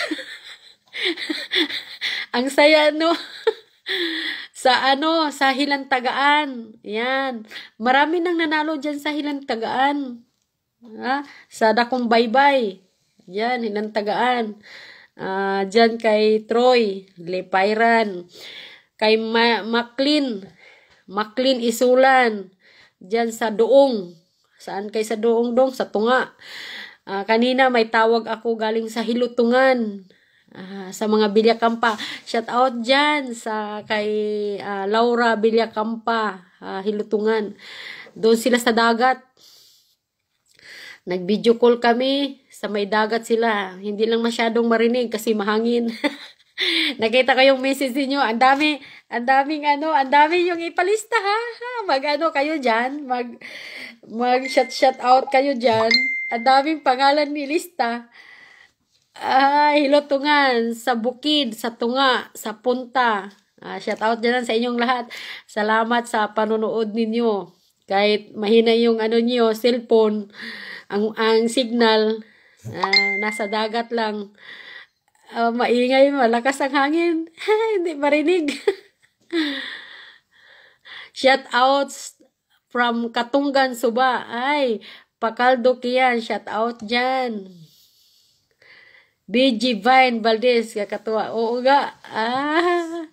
ang saya no. sa ano, sa Hilantagaan. Yan. Marami nang nanalo diyan sa Hilantagaan. Ha? Sa dakong baybay. Yan, hinantagaan. Uh, dyan kay Troy, Lepairan. Kay Ma Maclean, Maclean Isulan. Dyan sa Doong. Saan kay sa Doong dong? Sa Tunga. Uh, kanina may tawag ako galing sa Hilutungan. Uh, sa mga Bilyakampa. Shout out dyan sa kay uh, Laura Bilyakampa, uh, Hilutungan. Doon sila sa dagat. Nag-video call kami sa may dagat sila. Hindi lang masyadong marinig kasi mahangin. Nakita ko yung message niyo, ang dami, ang daming ano, ang dami yung ipalista ha. Magano kayo diyan, mag mag shut shut out kayo diyan. Ang daming pangalan ni lista. Ah, hilotungan sa bukid, sa tunga, sa punta. Ah, shout out diyan sa inyong lahat. Salamat sa panonood ninyo. Kahit mahina yung ano niyo, cellphone ang, ang signal uh, nasa dagat lang. Uh, maingay, malakas ang hangin. Hindi marinig. Shout outs from Katunggan, Suba. Ay, Pakaldo Kian, shout out dyan. BG Vine Valdez, kakatuwa. Oo nga. Ah.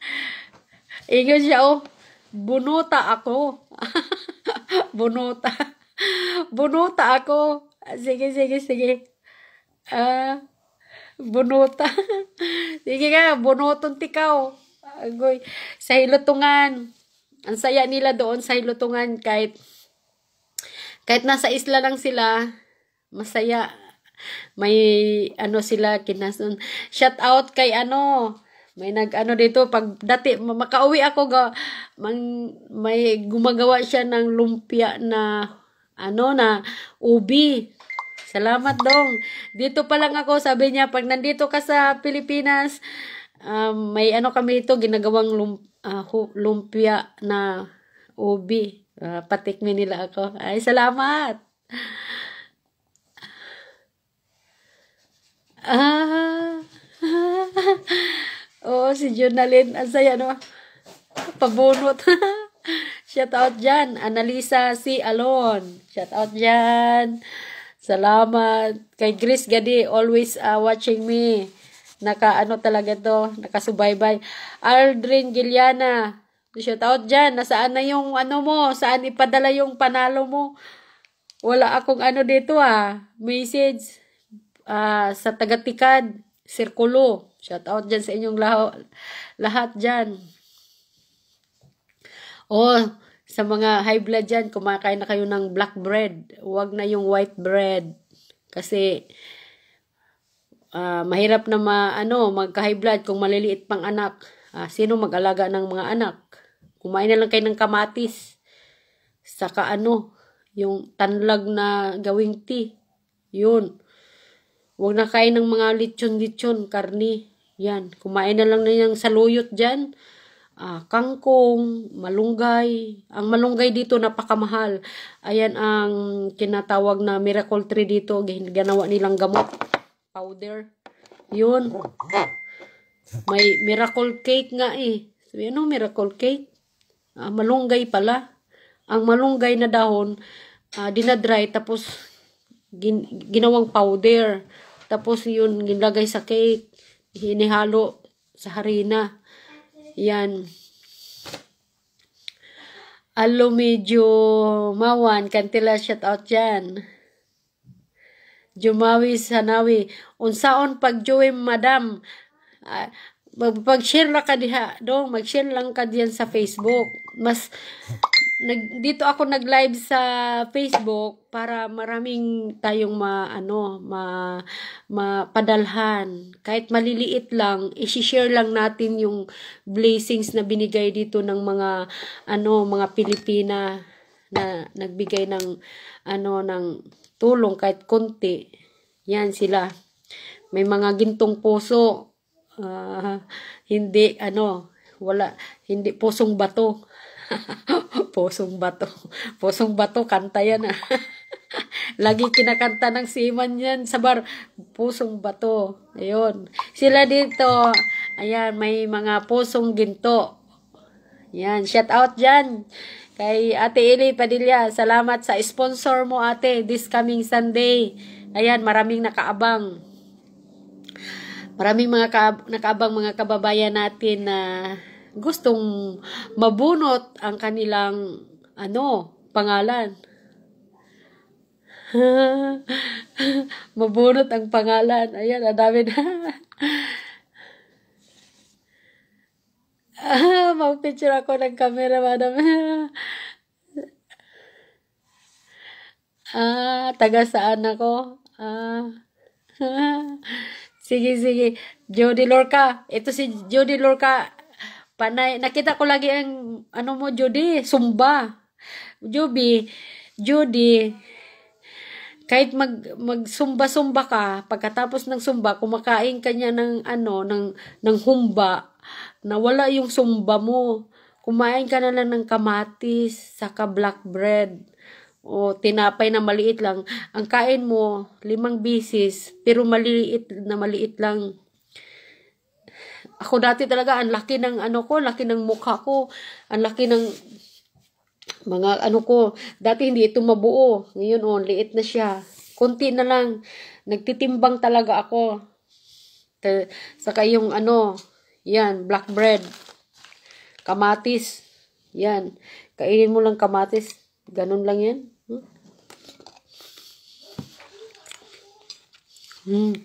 Ingat siya, oh. Bunota ako. Bunota. Bunuta ako. Sige, sige, sige. Ah, uh, bunuta. sige ka, bunuton tikaw. Agoy. Sa hilutungan. Ang saya nila doon sa hilutungan kahit kahit nasa isla lang sila, masaya. May ano sila kinasun. Shout out kay ano, may nag ano dito pag dati makauwi ako ga, mang, may gumagawa siya ng lumpia na ano na, ubi. Salamat dong. Dito pa lang ako, sabi niya, pag nandito ka sa Pilipinas, um, may ano kami ito, ginagawang lump, uh, lumpia na ubi. Uh, ah, patikmi nila ako. Ay, salamat! Ah, ah, oh, si Jonalyn, ang saya no. Pabunot. Shout out dyan. Analisa C. Alon. Shout out dyan. Salamat. Kay Grace Gadi, always uh, watching me. Naka ano talaga to, nakasubaybay. Aldrin Giliana, shout out dyan. Nasaan na yung ano mo? Saan ipadala yung panalo mo? Wala akong ano dito ah. Message uh, sa Tagatikad, Sirkulo. Shout out dyan sa inyong lahat dyan. O, oh, sa mga high blood dyan, kumakain na kayo ng black bread. Huwag na yung white bread. Kasi, uh, mahirap na ma, ano, magka-high blood kung maliliit pang anak. Uh, sino mag-alaga ng mga anak? Kumain na lang kayo ng kamatis. Saka ano, yung tanlag na gawing tea. Yun. Huwag na kain ng mga lechon-lechon, karni. Yan. Kumain na lang na yung saluyot dyan uh, kangkong, malunggay. Ang malunggay dito napakamahal. Ayan ang kinatawag na miracle tree dito. Ganawa nilang gamot. Powder. Yun. May miracle cake nga eh. Sabi, ano miracle cake? Uh, malunggay pala. Ang malunggay na dahon, uh, dinadry, tapos gin ginawang powder. Tapos yun, ginlagay sa cake. Hinihalo sa harina. Yan. Alo medyo mawan, kantila shout out yan. Jumawi Sanawi, unsaon pagjuwi madam. Uh, ah, mag-share lang ka diha, dong, mag-share lang ka diyan sa Facebook. Mas nag, dito ako nag-live sa Facebook para maraming tayong ma ano ma mapadalhan kahit maliliit lang i-share lang natin yung blessings na binigay dito ng mga ano mga Pilipina na nagbigay ng ano ng tulong kahit konti yan sila may mga gintong puso uh, hindi ano wala hindi pusong bato Posong bato. Posong bato, kanta yan ah. Lagi kinakanta ng siman yan sa bar. Pusong bato. Ayun. Sila dito, ayan, may mga pusong ginto. Ayan, shout out dyan. Kay Ate Eli Padilla, salamat sa sponsor mo ate this coming Sunday. Ayan, maraming nakaabang. Maraming mga ka- nakaabang mga kababayan natin na uh, gustong mabunot ang kanilang ano, pangalan. mabunot ang pangalan. Ayan, adami na. ah, mag-picture ako ng camera, madam. ah, taga saan ako? Ah. sige, sige. Jody Lorca. Ito si Jody Lorca. Panay, nakita ko lagi ang, ano mo, Judy, sumba. Judy Judy, kahit mag magsumba-sumba ka, pagkatapos ng sumba, kumakain ka niya ng ano, ng ng humba na wala yung sumba mo. Kumain ka na lang ng kamatis, saka black bread o tinapay na maliit lang. Ang kain mo, limang bisis, pero maliit na maliit lang. Ako dati talaga, ang laki ng ano ko, laki ng mukha ko, ang laki ng mga ano ko, dati hindi ito mabuo. Ngayon, oh, liit na siya. Konti na lang. Nagtitimbang talaga ako. Saka yung ano, yan, black bread. Kamatis. Yan. Kainin mo lang kamatis. Ganun lang yan. Hmm. hmm.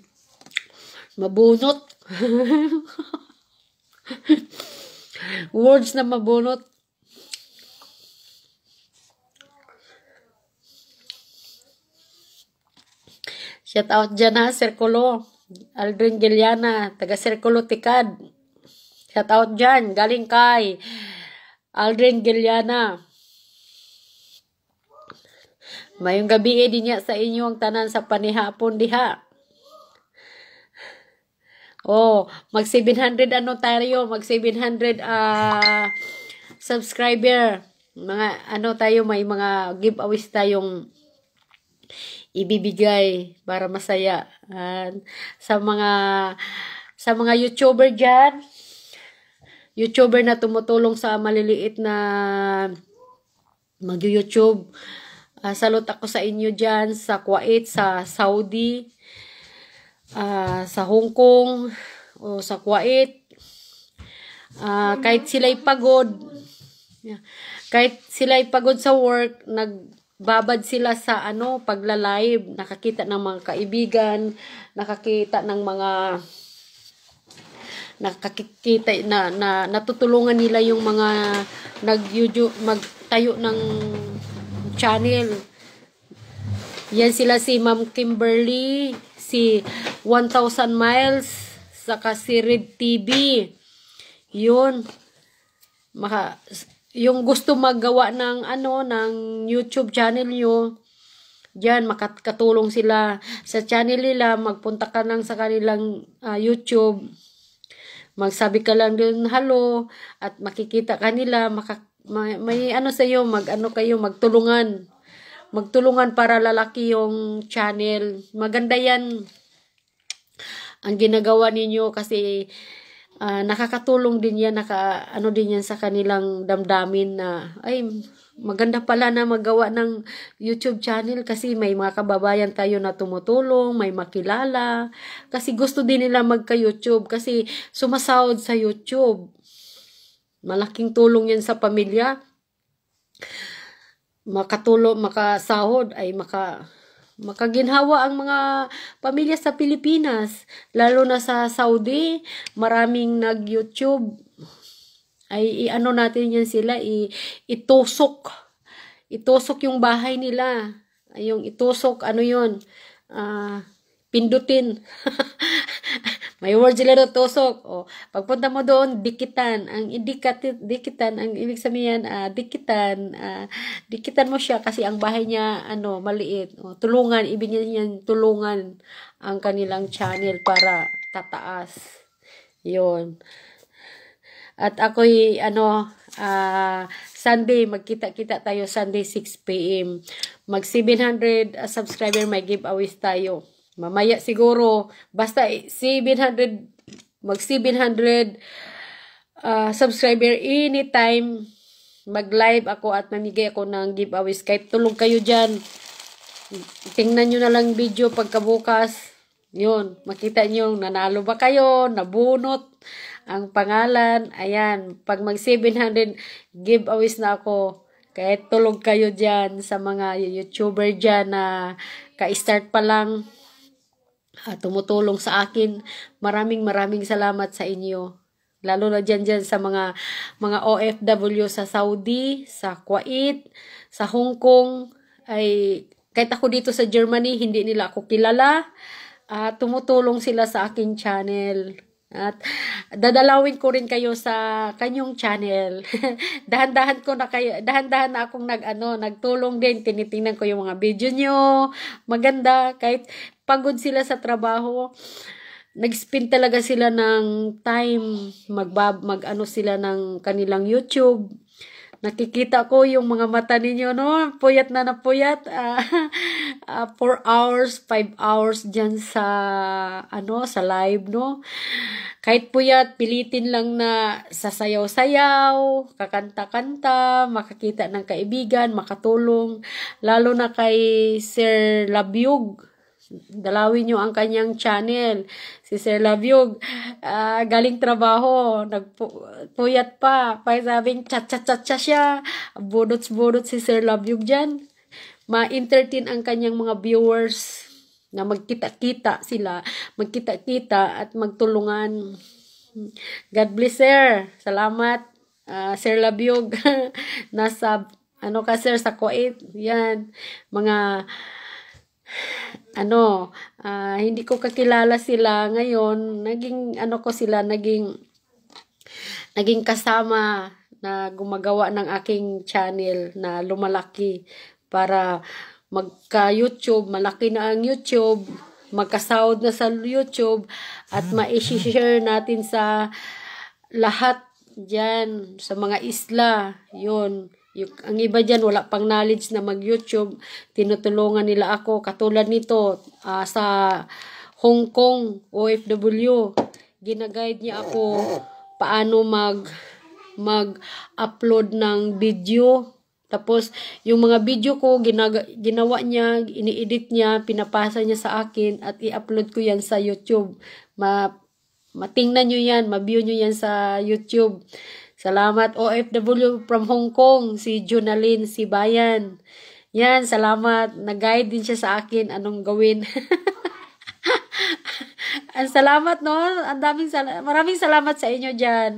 Mabunot. Words na mabunot. Shout out dyan ha, Serkulo. Aldrin Giliana, taga Serkulo Tikad. Shout out dyan, galing kay Aldrin Giliana. Mayong gabi eh, din niya sa inyo ang tanan sa panihapon diha. Oh, mag 700 ano tayo, mag 700 uh, ah, subscriber. Mga ano tayo, may mga giveaways tayong ibibigay para masaya. And sa mga sa mga YouTuber diyan, YouTuber na tumutulong sa maliliit na mag-YouTube. Uh, salot ako sa inyo diyan sa Kuwait, sa Saudi, Ah, sa Hong Kong o sa Kuwait. Uh, kahit sila'y pagod, kahit sila'y pagod sa work, nagbabad sila sa ano, pagla-live, nakakita ng mga kaibigan, nakakita ng mga nakakikita na, na natutulungan nila yung mga nag YouTube magtayo ng channel. Yan sila si Ma'am Kimberly, si 1000 miles saka si Red TV. Yun. Maka, yung gusto maggawa ng ano ng YouTube channel nyo, Diyan, makakatulong sila sa channel nila. Magpunta ka lang sa kanilang uh, YouTube. Magsabi ka lang dun, hello. At makikita kanila Maka, may, may ano iyo, mag ano kayo, magtulungan magtulungan para lalaki yung channel. Maganda yan ang ginagawa ninyo kasi uh, nakakatulong din yan, naka, ano din yan sa kanilang damdamin na, ay, maganda pala na magawa ng YouTube channel kasi may mga kababayan tayo na tumutulong, may makilala, kasi gusto din nila magka-YouTube kasi sumasahod sa YouTube. Malaking tulong yan sa pamilya makatulo, makasahod, ay maka, makaginhawa ang mga pamilya sa Pilipinas. Lalo na sa Saudi, maraming nag-YouTube. Ay, ano natin yan sila, i, itusok. Itusok yung bahay nila. Yung itusok, ano yon uh, ah, pindutin. May word sila do, tusok. O, pagpunta mo doon, dikitan. Ang dikat, dikitan, ang ibig sabihin, uh, dikitan, uh, dikitan mo siya kasi ang bahay niya, ano, maliit. O, tulungan, ibig niya tulungan ang kanilang channel para tataas. yon At ako'y, ano, uh, Sunday, magkita-kita tayo Sunday 6pm. Mag 700 uh, subscriber, may giveaways tayo. Mamaya siguro, basta 700, eh, mag 700 uh, ah, subscriber anytime mag-live ako at mamigay ako ng giveaway. Skype, tulog kayo dyan, tingnan nyo na lang video pagkabukas. Yun, makita nyo, nanalo ba kayo, nabunot ang pangalan. Ayan, pag mag 700 giveaways na ako, kahit tulog kayo dyan sa mga YouTuber dyan na ka-start pa lang, uh, tumutulong sa akin. Maraming maraming salamat sa inyo. Lalo na dyan dyan sa mga, mga OFW sa Saudi, sa Kuwait, sa Hong Kong. Ay, kahit ako dito sa Germany, hindi nila ako kilala. Uh, tumutulong sila sa akin channel. At dadalawin ko rin kayo sa kanyong channel. dahan-dahan ko na kayo, dahan-dahan na akong nag ano, nagtulong din, tinitingnan ko yung mga video nyo. Maganda kahit pagod sila sa trabaho, nag-spend talaga sila ng time, magbab, mag-ano sila ng kanilang YouTube. Nakikita ko yung mga mata ninyo, no? Puyat na na puyat. 4 uh, ah, uh, ah, hours, 5 hours dyan sa, ano, sa live, no? Kahit puyat, pilitin lang na sasayaw-sayaw, kakanta-kanta, makakita ng kaibigan, makatulong. Lalo na kay Sir Labyug Dalawin nyo ang kanyang channel. Si Sir Lavyog, uh, ah, galing trabaho, nagpuyat pa. Pa chat chat chat cha siya. Budots-budots si Sir Lavyog dyan. Ma-entertain ang kanyang mga viewers na magkita-kita sila, magkita-kita at magtulungan. God bless, Sir. Salamat, uh, Sir Labyog. Nasa, ano ka, Sir, sa Kuwait. Yan, mga ano, uh, hindi ko kakilala sila ngayon. Naging, ano ko sila, naging, naging kasama na gumagawa ng aking channel na lumalaki para magka-YouTube, malaki na ang YouTube, magka-sound na sa YouTube, at ma-share natin sa lahat dyan, sa mga isla, yon yung, ang iba dyan, wala pang knowledge na mag-YouTube. Tinutulungan nila ako. Katulad nito, uh, sa Hong Kong, OFW, ginaguide niya ako paano mag mag-upload ng video. Tapos, yung mga video ko, ginag ginawa niya, ini-edit niya, pinapasa niya sa akin, at i-upload ko yan sa YouTube. Ma matingnan nyo yan, ma-view nyo yan sa YouTube. Salamat OFW from Hong Kong, si Junaline Sibayan. Yan, salamat. Nag-guide din siya sa akin anong gawin. Ang salamat no. Ang daming salamat. maraming salamat sa inyo diyan.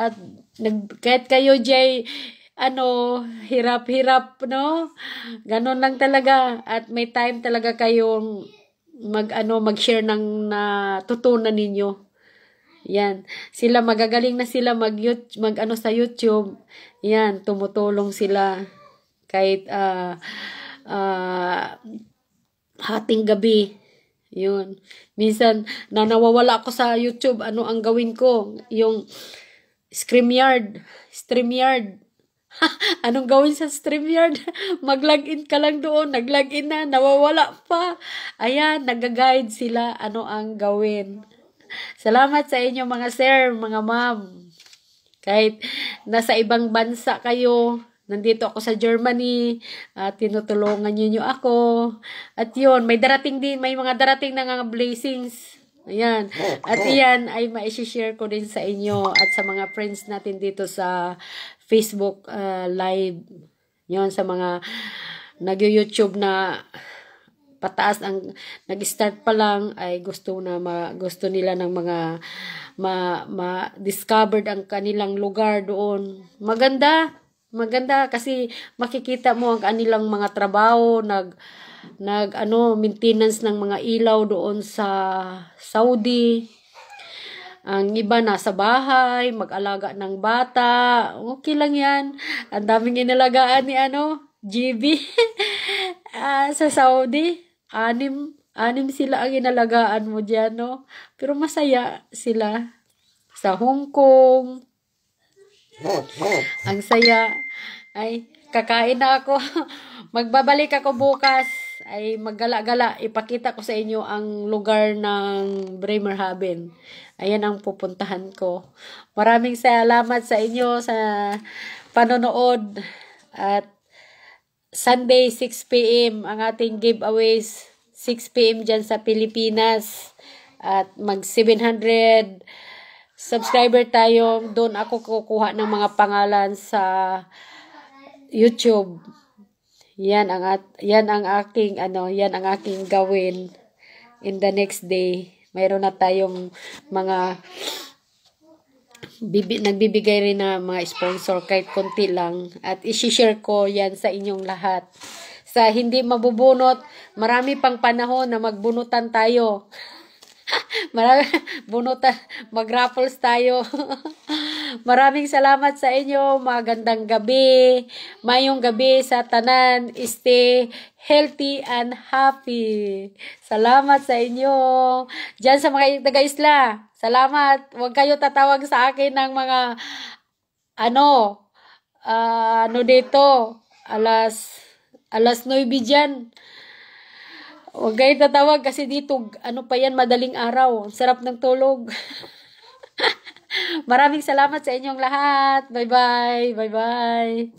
At nag kahit kayo Jay ano, hirap-hirap no. Ganun lang talaga at may time talaga kayong mag ano mag-share ng natutunan ninyo. Yan. Sila magagaling na sila mag, mag ano sa YouTube. Yan, tumutulong sila kahit uh, uh, hating gabi. Yun. Minsan, na nawawala ako sa YouTube, ano ang gawin ko? Yung StreamYard. StreamYard. Anong gawin sa StreamYard? Mag-login ka lang doon. Nag-login na, nawawala pa. Ayan, nag-guide sila ano ang gawin. Salamat sa inyo mga sir, mga ma'am. Kahit nasa ibang bansa kayo, nandito ako sa Germany, at tinutulungan niyo ako. At yun, may darating din, may mga darating na nga blessings. Ayan. At iyan ay ma-share ko din sa inyo at sa mga friends natin dito sa Facebook uh, live. Yun, sa mga nag-YouTube na pataas ang nag-start pa lang ay gusto na ma, gusto nila ng mga ma, ma discovered ang kanilang lugar doon. Maganda, maganda kasi makikita mo ang kanilang mga trabaho nag nag ano maintenance ng mga ilaw doon sa Saudi. Ang iba nasa bahay, mag-alaga ng bata. Okay lang 'yan. Ang daming inalagaan ni ano, GB. uh, ah, sa Saudi. Anim, anim sila ang inalagaan mo dyan, no? Pero masaya sila sa Hong Kong. Ang saya. Ay, kakain na ako. Magbabalik ako bukas. Ay, maggala-gala. Ipakita ko sa inyo ang lugar ng Bremerhaven. Ayan ang pupuntahan ko. Maraming salamat sa inyo sa panonood. At Sunday 6pm ang ating giveaways 6pm diyan sa Pilipinas at mag 700 subscriber tayo doon ako kukuha ng mga pangalan sa YouTube yan ang at, yan ang aking ano yan ang aking gawin in the next day mayroon na tayong mga bibi, nagbibigay rin na mga sponsor kahit konti lang at isi-share ko yan sa inyong lahat. Sa hindi mabubunot, marami pang panahon na magbunutan tayo. Marami, bunutan, mag-raffles tayo. Maraming salamat sa inyo. Magandang gabi. Mayong gabi sa tanan. Stay healthy and happy. Salamat sa inyo. Diyan sa mga taga-isla. Salamat. Huwag kayo tatawag sa akin ng mga ano, uh, ano dito, alas, alas 9 dyan. Huwag kayo tatawag kasi dito, ano pa yan, madaling araw. Sarap ng tulog. Maraming salamat sa inyong lahat. Bye-bye. Bye-bye.